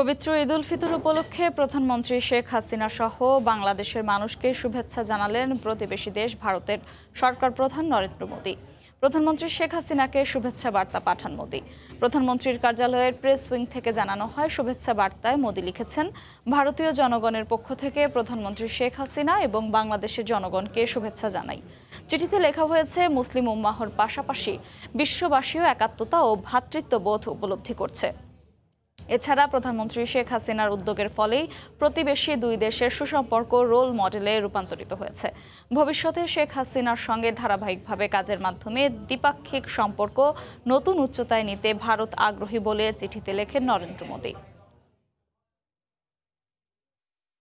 পবিত্র ঈদ উল ফিতর উপলক্ষে প্রধানমন্ত্রী শেখ হাসিনা সহ বাংলাদেশের মানুষকে শুভেচ্ছা জানালেন প্রতিবেশী দেশ ভারতের সরকার প্রধান নরেন্দ্র মোদী প্রধানমন্ত্রী শেখ হাসিনাকে শুভেচ্ছা বার্তা পাঠান মোদী প্রধানমন্ত্রীর কার্যালয়ের প্রেস উইং থেকে জানানো হয় শুভেচ্ছা বার্তায় মোদি লিখেছেন ভারতীয় জনগণের পক্ষ থেকে প্রধানমন্ত্রী শেখ হাসিনা এবং বাংলাদেশের জনগণকে শুভেচ্ছা জানাই চিঠিতে লেখা হয়েছে মুসলিম উম্মাহর পাশাপাশি বিশ্ববাসীও একাত্মতা ও ভ্রাতৃত্ববোধ উপলব্ধি করছে এছাড়া প্রধানমন্ত্রী শেখ হাসিনার উদ্যোগের ফলেই প্রতিবেশী দুই দেশের সুসম্পর্ক রোল মডেলে রূপান্তরিত হয়েছে ভবিষ্যতে শেখ হাসিনার সঙ্গে ধারাবাহিকভাবে কাজের মাধ্যমে দ্বিপাক্ষিক সম্পর্ক নতুন উচ্চতায় নিতে ভারত আগ্রহী বলে চিঠিতে লেখেন নরেন্দ্র মোদী